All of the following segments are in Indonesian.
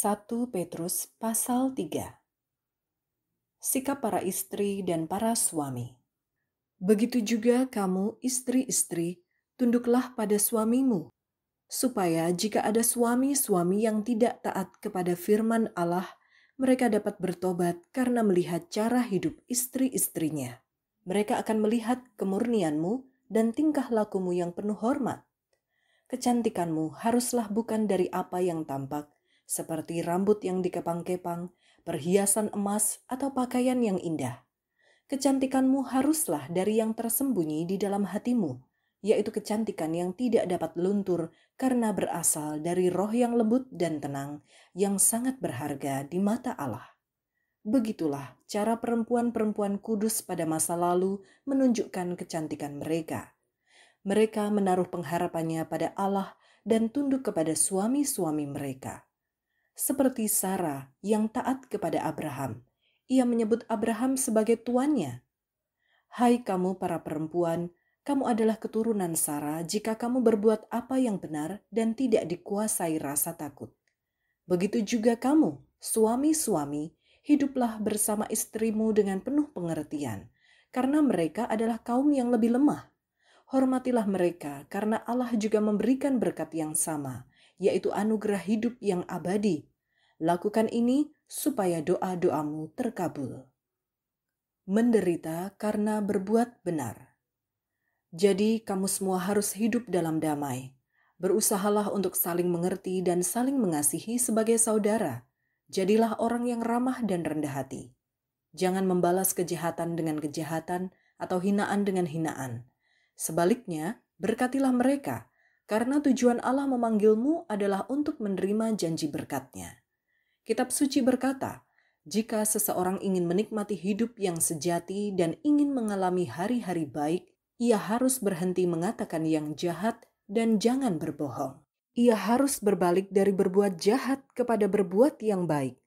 1 Petrus pasal 3 Sikap para istri dan para suami Begitu juga kamu istri-istri, tunduklah pada suamimu, supaya jika ada suami-suami yang tidak taat kepada firman Allah, mereka dapat bertobat karena melihat cara hidup istri-istrinya. Mereka akan melihat kemurnianmu dan tingkah lakumu yang penuh hormat. Kecantikanmu haruslah bukan dari apa yang tampak, seperti rambut yang dikepang-kepang, perhiasan emas, atau pakaian yang indah. Kecantikanmu haruslah dari yang tersembunyi di dalam hatimu, yaitu kecantikan yang tidak dapat luntur karena berasal dari roh yang lembut dan tenang yang sangat berharga di mata Allah. Begitulah cara perempuan-perempuan kudus pada masa lalu menunjukkan kecantikan mereka. Mereka menaruh pengharapannya pada Allah dan tunduk kepada suami-suami mereka seperti Sarah yang taat kepada Abraham. Ia menyebut Abraham sebagai tuannya. Hai kamu para perempuan, kamu adalah keturunan Sarah jika kamu berbuat apa yang benar dan tidak dikuasai rasa takut. Begitu juga kamu, suami-suami, hiduplah bersama istrimu dengan penuh pengertian, karena mereka adalah kaum yang lebih lemah. Hormatilah mereka, karena Allah juga memberikan berkat yang sama, yaitu anugerah hidup yang abadi Lakukan ini supaya doa-doamu terkabul. Menderita karena berbuat benar. Jadi, kamu semua harus hidup dalam damai. Berusahalah untuk saling mengerti dan saling mengasihi sebagai saudara. Jadilah orang yang ramah dan rendah hati. Jangan membalas kejahatan dengan kejahatan atau hinaan dengan hinaan. Sebaliknya, berkatilah mereka, karena tujuan Allah memanggilmu adalah untuk menerima janji berkatnya. Kitab suci berkata, jika seseorang ingin menikmati hidup yang sejati dan ingin mengalami hari-hari baik, ia harus berhenti mengatakan yang jahat dan jangan berbohong. Ia harus berbalik dari berbuat jahat kepada berbuat yang baik.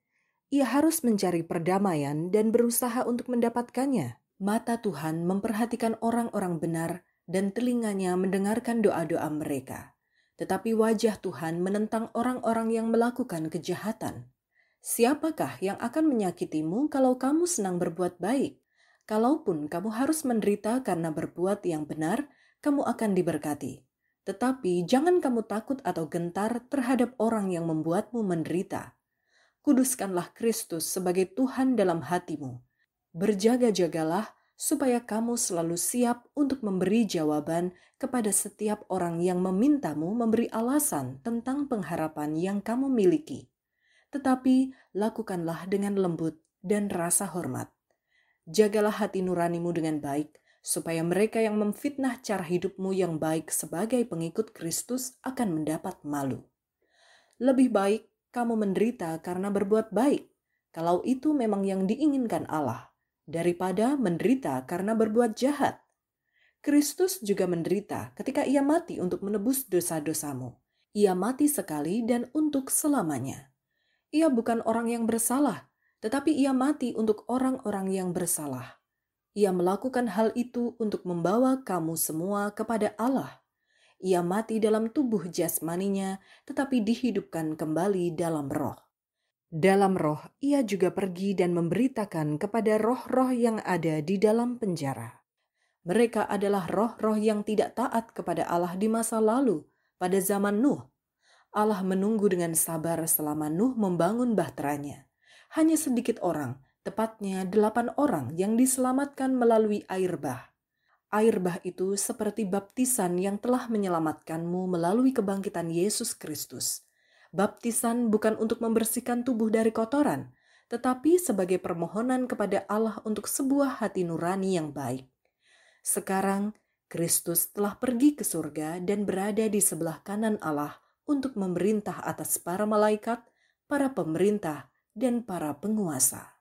Ia harus mencari perdamaian dan berusaha untuk mendapatkannya. Mata Tuhan memperhatikan orang-orang benar dan telinganya mendengarkan doa-doa mereka. Tetapi wajah Tuhan menentang orang-orang yang melakukan kejahatan. Siapakah yang akan menyakitimu kalau kamu senang berbuat baik? Kalaupun kamu harus menderita karena berbuat yang benar, kamu akan diberkati. Tetapi jangan kamu takut atau gentar terhadap orang yang membuatmu menderita. Kuduskanlah Kristus sebagai Tuhan dalam hatimu. Berjaga-jagalah supaya kamu selalu siap untuk memberi jawaban kepada setiap orang yang memintamu memberi alasan tentang pengharapan yang kamu miliki tetapi lakukanlah dengan lembut dan rasa hormat. Jagalah hati nuranimu dengan baik, supaya mereka yang memfitnah cara hidupmu yang baik sebagai pengikut Kristus akan mendapat malu. Lebih baik kamu menderita karena berbuat baik, kalau itu memang yang diinginkan Allah, daripada menderita karena berbuat jahat. Kristus juga menderita ketika ia mati untuk menebus dosa-dosamu. Ia mati sekali dan untuk selamanya. Ia bukan orang yang bersalah, tetapi ia mati untuk orang-orang yang bersalah. Ia melakukan hal itu untuk membawa kamu semua kepada Allah. Ia mati dalam tubuh jasmaninya, tetapi dihidupkan kembali dalam roh. Dalam roh, ia juga pergi dan memberitakan kepada roh-roh yang ada di dalam penjara. Mereka adalah roh-roh yang tidak taat kepada Allah di masa lalu, pada zaman Nuh, Allah menunggu dengan sabar selama Nuh membangun bahteranya. Hanya sedikit orang, tepatnya delapan orang yang diselamatkan melalui air bah. Air bah itu seperti baptisan yang telah menyelamatkanmu melalui kebangkitan Yesus Kristus. Baptisan bukan untuk membersihkan tubuh dari kotoran, tetapi sebagai permohonan kepada Allah untuk sebuah hati nurani yang baik. Sekarang, Kristus telah pergi ke surga dan berada di sebelah kanan Allah, untuk memerintah atas para malaikat, para pemerintah, dan para penguasa.